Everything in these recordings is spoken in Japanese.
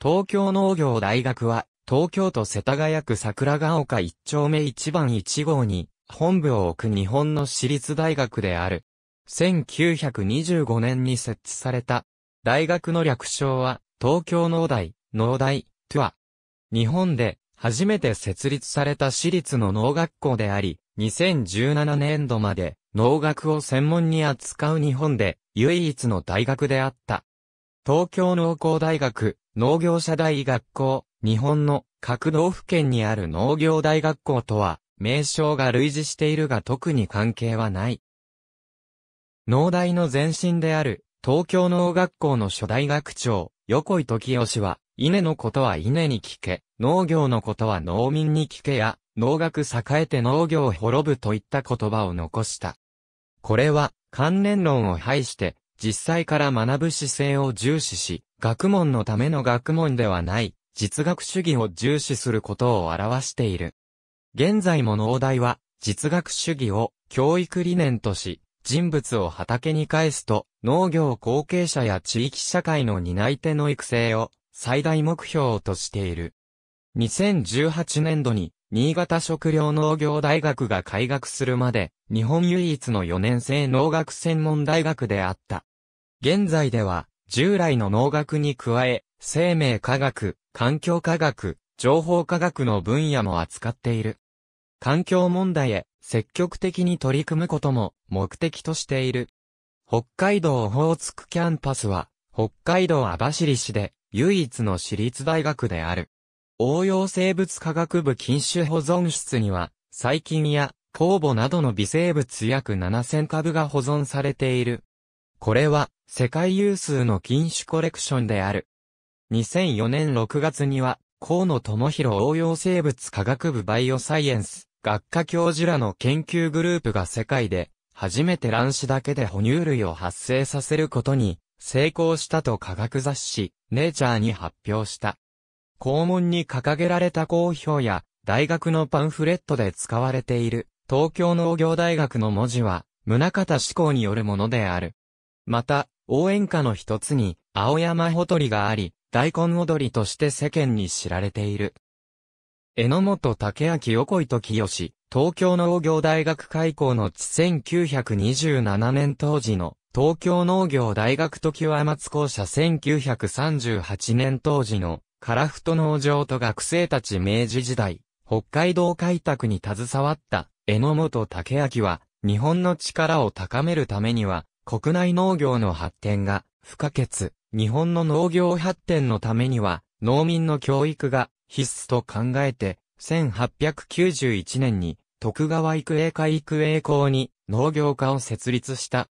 東京農業大学は、東京都世田谷区桜ヶ丘一丁目一番一号に、本部を置く日本の私立大学である。1925年に設置された。大学の略称は、東京農大、農大、トゥア。日本で、初めて設立された私立の農学校であり、2017年度まで、農学を専門に扱う日本で、唯一の大学であった。東京農工大学、農業者大学校、日本の各道府県にある農業大学校とは、名称が類似しているが特に関係はない。農大の前身である、東京農学校の初代学長、横井時義は、稲のことは稲に聞け、農業のことは農民に聞けや、農学栄えて農業を滅ぶといった言葉を残した。これは、関連論を排して、実際から学ぶ姿勢を重視し、学問のための学問ではない、実学主義を重視することを表している。現在も農大は、実学主義を教育理念とし、人物を畑に返すと、農業後継者や地域社会の担い手の育成を最大目標としている。2018年度に、新潟食料農業大学が開学するまで、日本唯一の4年生農学専門大学であった。現在では、従来の農学に加え、生命科学、環境科学、情報科学の分野も扱っている。環境問題へ積極的に取り組むことも目的としている。北海道オホーツクキャンパスは、北海道網走市で唯一の私立大学である。応用生物科学部禁酒保存室には、細菌や酵母などの微生物約7000株が保存されている。これは世界有数の禁酒コレクションである。2004年6月には、河野智弘応用生物科学部バイオサイエンス学科教授らの研究グループが世界で初めて卵子だけで哺乳類を発生させることに成功したと科学雑誌ネイチャーに発表した。校門に掲げられた公表や大学のパンフレットで使われている東京農業大学の文字は宗方志向によるものである。また、応援歌の一つに、青山ほとりがあり、大根踊りとして世間に知られている。榎本竹明横井と清、東京農業大学開校の1927年当時の、東京農業大学時は松校舎1938年当時の、カラフト農場と学生たち明治時代、北海道開拓に携わった、榎本竹明は、日本の力を高めるためには、国内農業の発展が不可欠。日本の農業発展のためには、農民の教育が必須と考えて、1891年に徳川育英会育英校に農業科を設立した。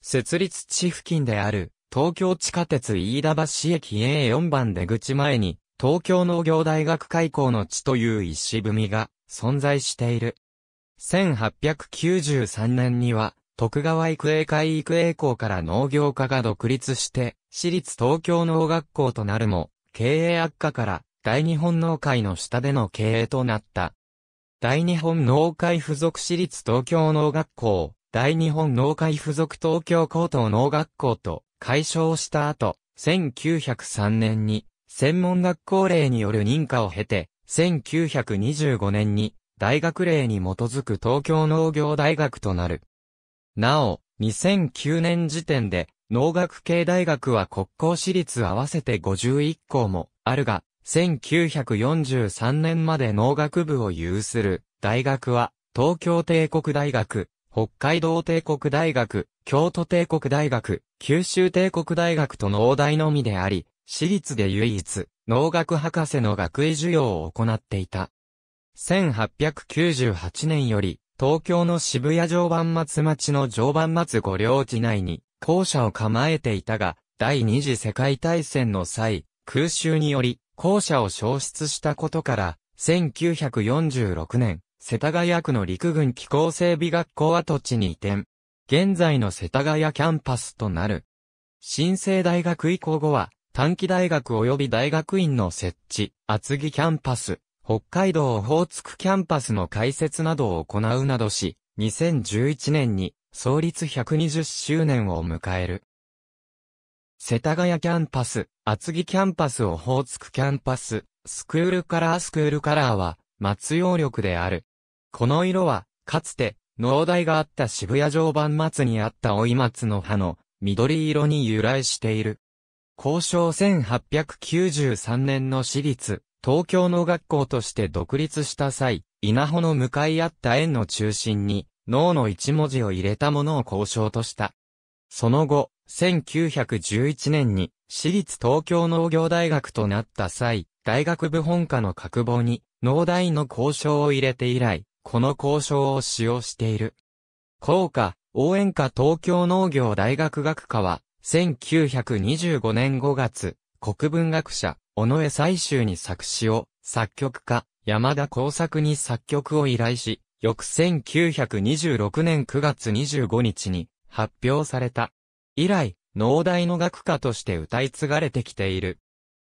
設立地付近である東京地下鉄飯田橋駅 A4 番出口前に東京農業大学開校の地という石踏みが存在している。1893年には徳川育英会育英校から農業科が独立して、私立東京農学校となるも、経営悪化から大日本農会の下での経営となった。大日本農会附属私立東京農学校、大日本農会附属東京高等農学校と解消した後、1903年に専門学校令による認可を経て、1925年に大学令に基づく東京農業大学となる。なお、2009年時点で、農学系大学は国公私立合わせて51校もあるが、1943年まで農学部を有する大学は、東京帝国大学、北海道帝国大学、京都帝国大学、九州帝国大学と農大のみであり、私立で唯一、農学博士の学位授業を行っていた。1898年より、東京の渋谷常磐松町の常磐松御領地内に校舎を構えていたが、第二次世界大戦の際、空襲により校舎を消失したことから、1946年、世田谷区の陸軍機構整備学校跡地に移転。現在の世田谷キャンパスとなる。新生大学以降後は、短期大学及び大学院の設置、厚木キャンパス、北海道オホーツクキャンパスの開設などを行うなどし、2011年に創立120周年を迎える。世田谷キャンパス、厚木キャンパスオホーツクキャンパス、スクールカラースクールカラーは、松葉緑である。この色は、かつて、農大があった渋谷常磐松にあった追松の葉の緑色に由来している。交渉1893年の私立東京農学校として独立した際、稲穂の向かい合った円の中心に、脳の一文字を入れたものを交渉とした。その後、1911年に、私立東京農業大学となった際、大学部本科の角棒に、農大の交渉を入れて以来、この交渉を使用している。校歌、応援歌東京農業大学学科は、1925年5月、国文学者、尾上最終に作詞を、作曲家、山田耕作に作曲を依頼し、翌1926年9月25日に発表された。以来、農大の学科として歌い継がれてきている。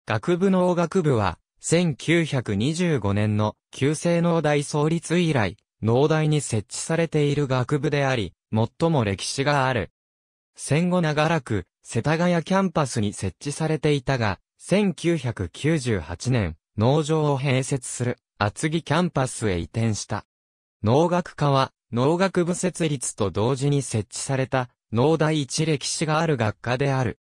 学部農学部は、1925年の旧制農大創立以来、農大に設置されている学部であり、最も歴史がある。戦後長らく、世田谷キャンパスに設置されていたが、1998年、農場を併設する厚木キャンパスへ移転した。農学科は、農学部設立と同時に設置された、農大一歴史がある学科である。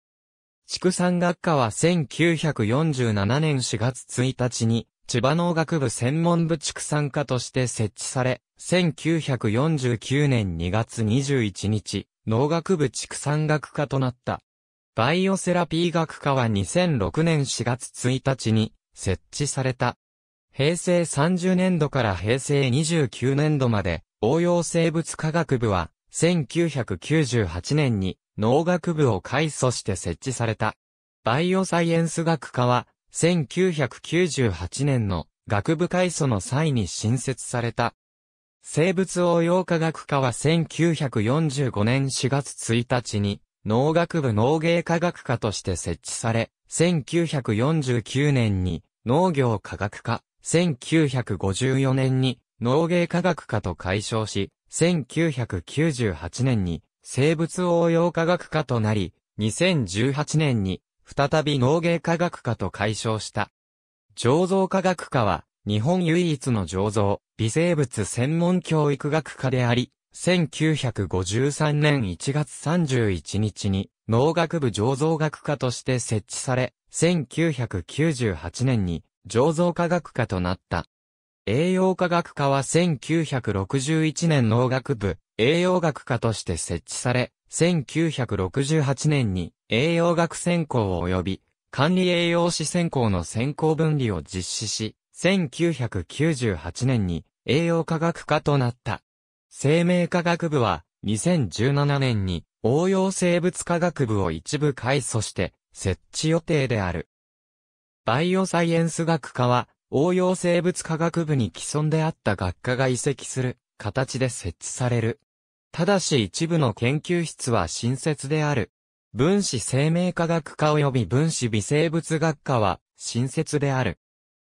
畜産学科は1947年4月1日に、千葉農学部専門部畜産科として設置され、1949年2月21日、農学部畜産学科となった。バイオセラピー学科は2006年4月1日に設置された。平成30年度から平成29年度まで応用生物科学部は1998年に農学部を改祖して設置された。バイオサイエンス学科は1998年の学部改祖の際に新設された。生物応用科学科は1945年4月1日に農学部農芸科学科として設置され、1949年に農業科学科、1954年に農芸科学科と解消し、1998年に生物応用科学科となり、2018年に再び農芸科学科と解消した。醸造科学科は日本唯一の醸造、微生物専門教育学科であり、1953年1月31日に農学部醸造学科として設置され、1998年に醸造科学科となった。栄養科学科は1961年農学部栄養学科として設置され、1968年に栄養学専攻及び管理栄養士専攻の専攻分離を実施し、1998年に栄養科学科となった。生命科学部は、2017年に応用生物科学部を一部改組して設置予定である。バイオサイエンス学科は応用生物科学部に既存であった学科が移籍する形で設置される。ただし一部の研究室は新設である。分子生命科学科及び分子微生物学科は新設である。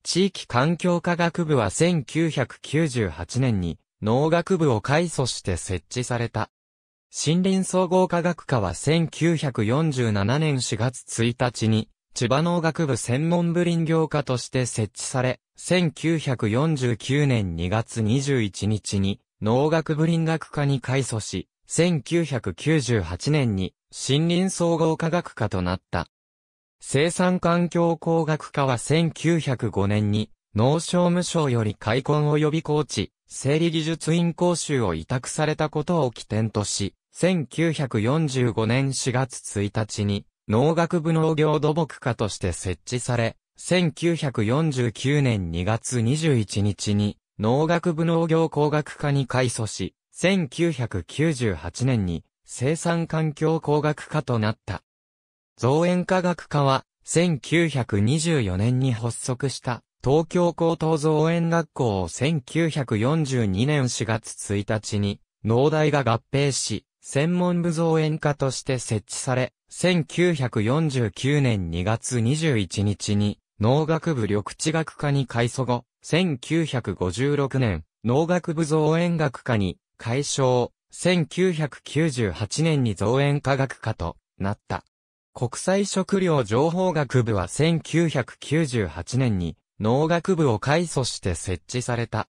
地域環境科学部は1998年に農学部を改組して設置された。森林総合科学科は1947年4月1日に、千葉農学部専門部林業科として設置され、1949年2月21日に、農学部林学科に改組し、1998年に森林総合科学科となった。生産環境工学科は1905年に農商務省より開墾及び高地、生理技術院講習を委託されたことを起点とし、1945年4月1日に農学部農業土木科として設置され、1949年2月21日に農学部農業工学科に改組し、1998年に生産環境工学科となった。造園科学科は1924年に発足した東京高等造園学校を1942年4月1日に、農大が合併し、専門部造園科として設置され、1949年2月21日に、農学部緑地学科に改祖後、1956年、農学部造園学科に改称、1998年に造園科学科となった。国際食料情報学部は1998年に農学部を改組して設置された。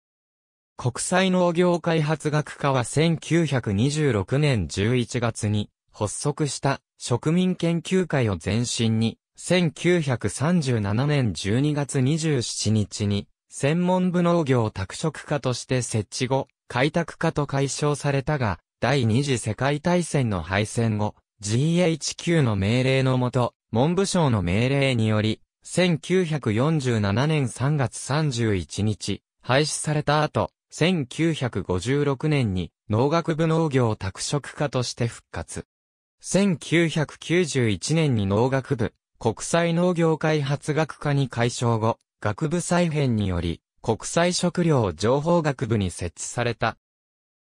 国際農業開発学科は1926年11月に発足した植民研究会を前身に、1937年12月27日に、専門部農業拓殖科として設置後、開拓科と解消されたが、第二次世界大戦の敗戦後、GHQ の命令のもと、文部省の命令により、1947年3月31日、廃止された後、1956年に農学部農業拓殖科として復活。1991年に農学部、国際農業開発学科に改称後、学部再編により、国際食料情報学部に設置された。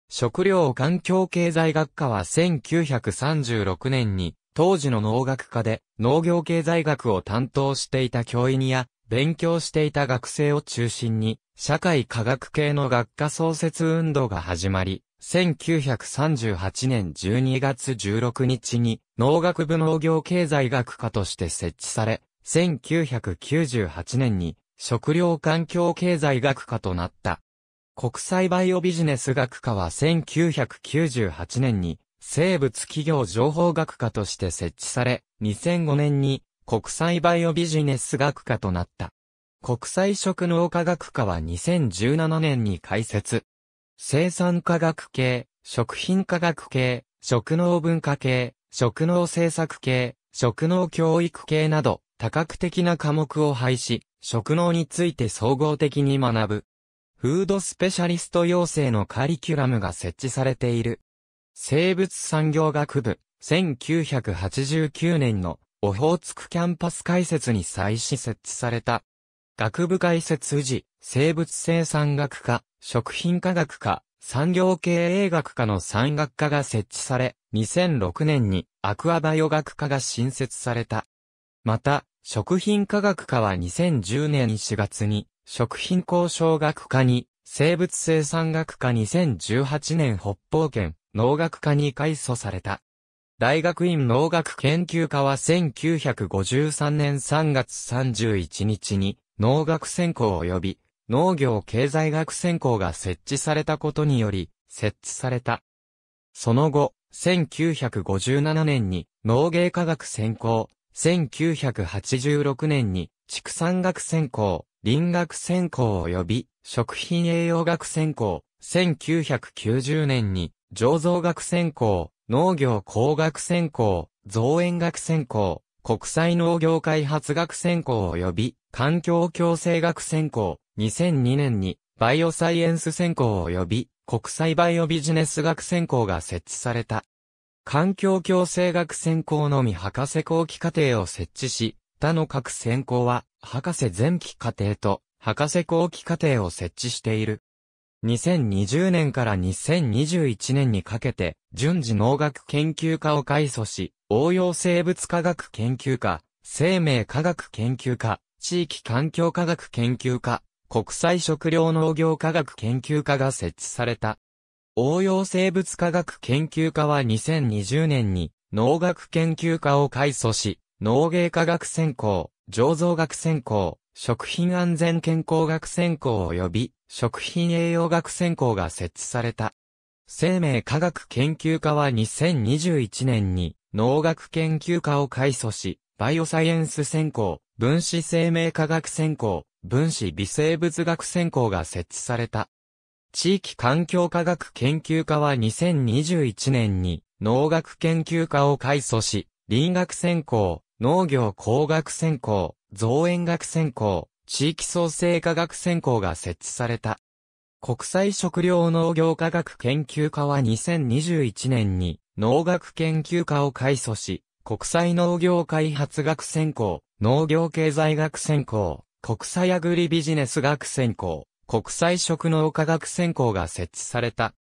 食料環境経済学科は1936年に当時の農学科で農業経済学を担当していた教員や勉強していた学生を中心に社会科学系の学科創設運動が始まり、1938年12月16日に農学部農業経済学科として設置され、1998年に食料環境経済学科となった。国際バイオビジネス学科は1998年に生物企業情報学科として設置され、2005年に国際バイオビジネス学科となった。国際食農科学科は2017年に開設。生産科学系、食品科学系、食農文化系、食農政策系、食農教育系など、多角的な科目を廃止、食農について総合的に学ぶ。フードスペシャリスト養成のカリキュラムが設置されている。生物産業学部、1989年のオホーツクキャンパス開設に際し設置された。学部開設時、生物生産学科、食品科学科、産業経営学科の産学科が設置され、2006年にアクアバイオ学科が新設された。また、食品科学科は2010年4月に、食品交渉学科に、生物生産学科2018年北方圏、農学科に改祖された。大学院農学研究科は1953年3月31日に農学専攻及び農業経済学専攻が設置されたことにより設置された。その後、1957年に農芸科学専攻、1986年に畜産学専攻、林学専攻及び食品栄養学専攻、1990年に醸造学専攻、農業工学専攻、造園学専攻、国際農業開発学専攻及び環境共生学専攻、2002年にバイオサイエンス専攻及び国際バイオビジネス学専攻が設置された。環境共生学専攻のみ博士後期課程を設置し、他の各専攻は博士前期課程と博士後期課程を設置している。2020年から2021年にかけて、順次農学研究科を改組し、応用生物科学研究科、生命科学研究科、地域環境科学研究科、国際食料農業科学研究科が設置された。応用生物科学研究科は2020年に農学研究科を改組し、農芸科学専攻、醸造学専攻、食品安全健康学専攻及び食品栄養学専攻が設置された。生命科学研究科は2021年に農学研究科を改組し、バイオサイエンス専攻、分子生命科学専攻、分子微生物学専攻が設置された。地域環境科学研究科は2021年に農学研究科を改組し、林学専攻、農業工学専攻、造園学専攻、地域創生科学専攻が設置された。国際食料農業科学研究科は2021年に農学研究科を改組し、国際農業開発学専攻、農業経済学専攻、国際アグリビジネス学専攻、国際食農科学専攻が設置された。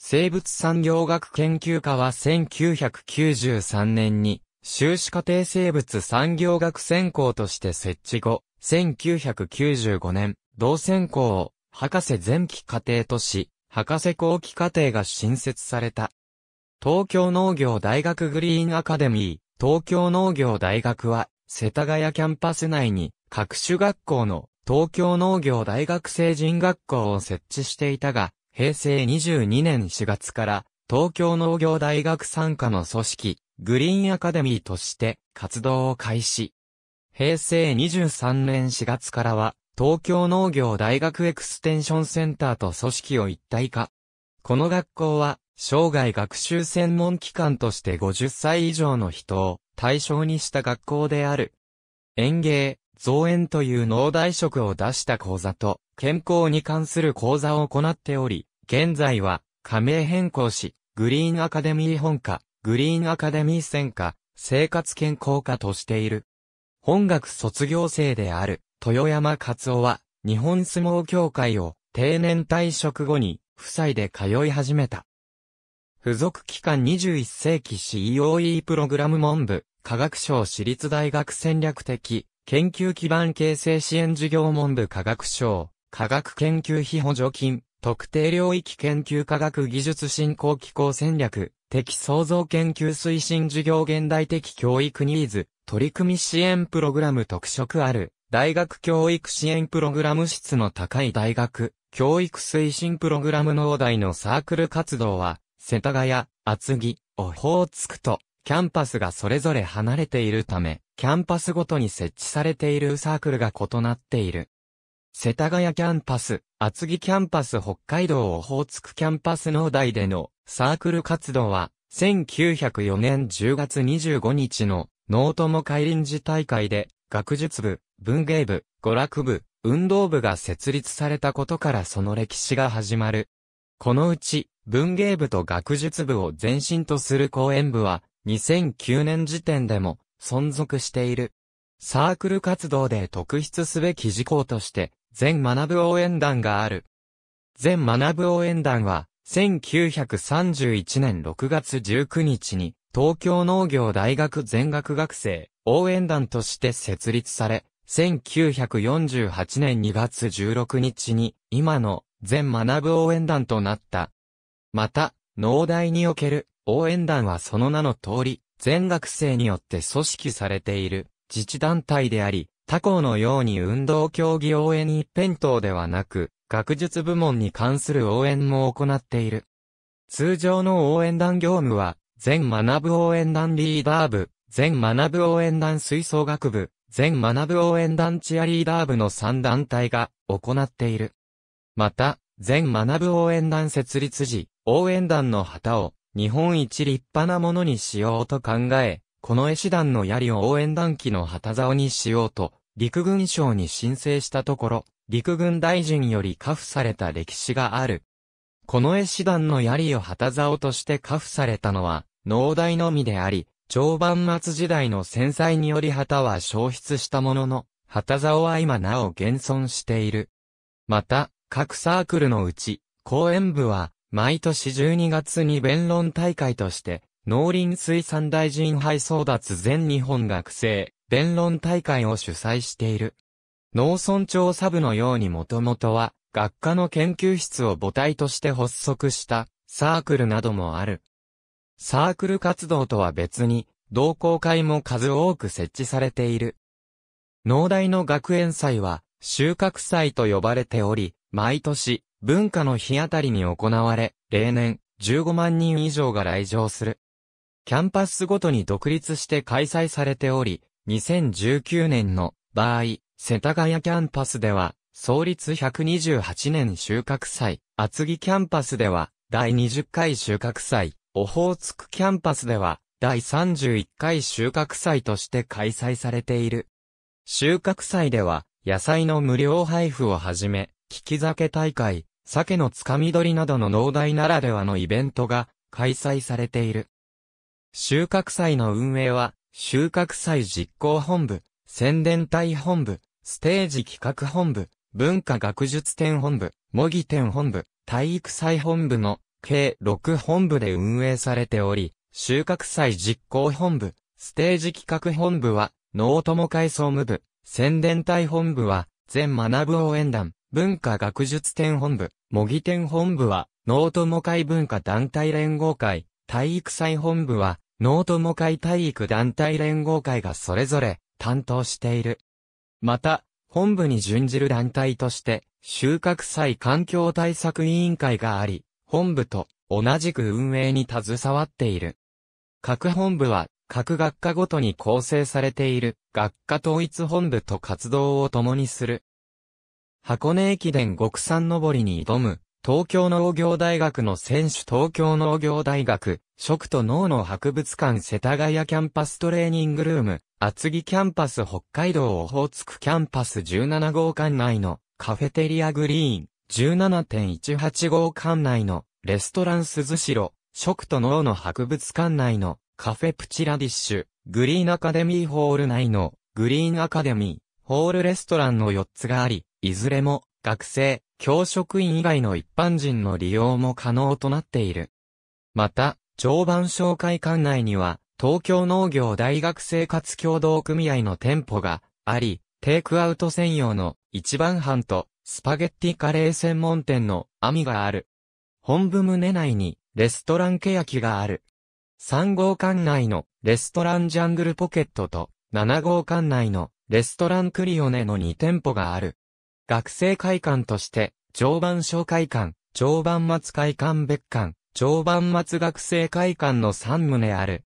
生物産業学研究科は1993年に修士課程生物産業学専攻として設置後、1995年、同選校を、博士前期課程とし、博士後期課程が新設された。東京農業大学グリーンアカデミー、東京農業大学は、世田谷キャンパス内に、各種学校の、東京農業大学成人学校を設置していたが、平成22年4月から、東京農業大学参加の組織、グリーンアカデミーとして活動を開始。平成23年4月からは、東京農業大学エクステンションセンターと組織を一体化。この学校は、生涯学習専門機関として50歳以上の人を対象にした学校である。園芸、造園という農大職を出した講座と、健康に関する講座を行っており、現在は、加盟変更し、グリーンアカデミー本科、グリーンアカデミー専科、生活健康科としている。本学卒業生である、豊山勝夫は、日本相撲協会を定年退職後に、夫妻で通い始めた。付属機関21世紀 COE プログラム文部、科学省私立大学戦略的、研究基盤形成支援事業文部科学省、科学研究費補助金、特定領域研究科学技術振興機構戦略、的創造研究推進事業現代的教育ニーズ、取り組み支援プログラム特色ある、大学教育支援プログラム質の高い大学、教育推進プログラム農大のサークル活動は、世田谷、厚木、オホーツクと、キャンパスがそれぞれ離れているため、キャンパスごとに設置されているサークルが異なっている。世田谷キャンパス、厚木キャンパス北海道オホーツクキャンパス農大でのサークル活動は、1904年10月25日のノートも帰臨時大会で、学術部、文芸部、娯楽部、運動部が設立されたことからその歴史が始まる。このうち、文芸部と学術部を前身とする講演部は、2009年時点でも存続している。サークル活動で特筆すべき事項として、全学部応援団がある。全学部応援団は、1931年6月19日に、東京農業大学全学学生、応援団として設立され、1948年2月16日に、今の、全学部応援団となった。また、農大における、応援団はその名の通り、全学生によって組織されている、自治団体であり、他校のように運動競技応援一辺倒ではなく、学術部門に関する応援も行っている。通常の応援団業務は、全学部応援団リーダー部、全学部応援団吹奏楽部、全学部応援団チアリーダー部の3団体が行っている。また、全学部応援団設立時、応援団の旗を日本一立派なものにしようと考え、この絵師団の槍を応援団旗の旗竿にしようと、陸軍省に申請したところ、陸軍大臣より下付された歴史がある。この絵師団の槍を旗竿として下付されたのは、農大のみであり、長万末時代の戦災により旗は消失したものの、旗竿は今なお現存している。また、各サークルのうち、公演部は、毎年12月に弁論大会として、農林水産大臣配送奪全日本学生、弁論大会を主催している。農村調査部のようにもともとは、学科の研究室を母体として発足した、サークルなどもある。サークル活動とは別に、同好会も数多く設置されている。農大の学園祭は、収穫祭と呼ばれており、毎年、文化の日あたりに行われ、例年、15万人以上が来場する。キャンパスごとに独立して開催されており、2019年の場合、世田谷キャンパスでは、創立128年収穫祭、厚木キャンパスでは、第20回収穫祭、オホーツクキャンパスでは、第31回収穫祭として開催されている。収穫祭では、野菜の無料配布をはじめ、聞き酒大会、鮭のつかみ取りなどの農大ならではのイベントが開催されている。収穫祭の運営は、収穫祭実行本部、宣伝隊本部、ステージ企画本部、文化学術展本部、模擬展本部、体育祭本部の計6本部で運営されており、収穫祭実行本部、ステージ企画本部は、脳友会総務部、宣伝隊本部は、全学部応援団、文化学術展本部、模擬展本部は、脳友会文化団体連合会、体育祭本部は、脳友会体育団体連合会がそれぞれ担当している。また、本部に準じる団体として、収穫祭環境対策委員会があり、本部と同じく運営に携わっている。各本部は、各学科ごとに構成されている学科統一本部と活動を共にする。箱根駅伝極山登りに挑む、東京農業大学の選手東京農業大学、食と脳の博物館世田谷キャンパストレーニングルーム、厚木キャンパス北海道オホーツクキャンパス17号館内のカフェテリアグリーン、17.185館内のレストラン鈴代、食と脳の博物館内のカフェプチラディッシュ、グリーンアカデミーホール内のグリーンアカデミー、ホールレストランの4つがあり、いずれも学生、教職員以外の一般人の利用も可能となっている。また、常磐紹介館内には、東京農業大学生活協同組合の店舗があり、テイクアウト専用の一番班とスパゲッティカレー専門店のアミがある。本部棟内にレストランケヤキがある。3号館内のレストランジャングルポケットと7号館内のレストランクリオネの2店舗がある。学生会館として常磐小会館、常磐松会館別館、常磐松学生会館の3棟ある。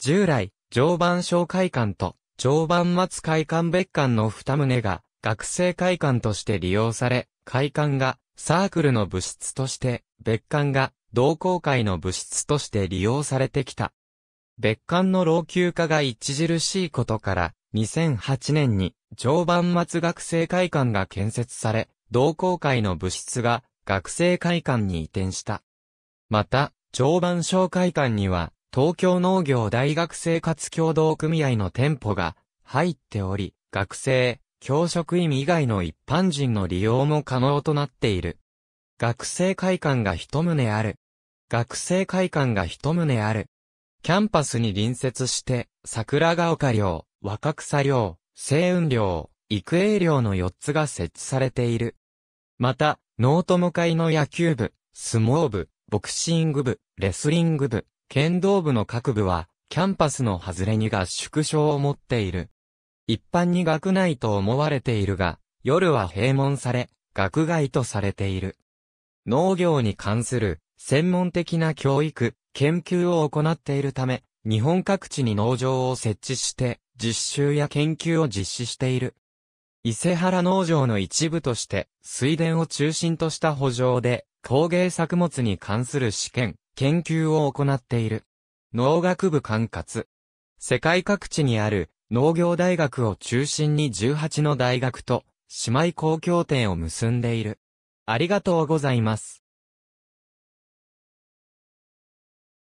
従来、常磐小会館と常磐松会館別館の2棟が学生会館として利用され、会館がサークルの部室として、別館が同好会の部室として利用されてきた。別館の老朽化が著しいことから、2008年に常磐松学生会館が建設され、同好会の部室が学生会館に移転した。また、常磐小会館には、東京農業大学生活協同組合の店舗が入っており、学生、教職員以外の一般人の利用も可能となっている。学生会館が一棟ある。学生会館が一棟ある。キャンパスに隣接して、桜ヶ丘寮、若草寮、星雲寮、育英寮の4つが設置されている。また、ノートか会の野球部、相撲部、ボクシング部、レスリング部、剣道部の各部は、キャンパスの外れに合宿所を持っている。一般に学内と思われているが、夜は閉門され、学外とされている。農業に関する専門的な教育、研究を行っているため、日本各地に農場を設置して、実習や研究を実施している。伊勢原農場の一部として、水田を中心とした補助で、工芸作物に関する試験、研究を行っている。農学部管轄。世界各地にある農業大学を中心に18の大学と姉妹公共店を結んでいる。ありがとうございます。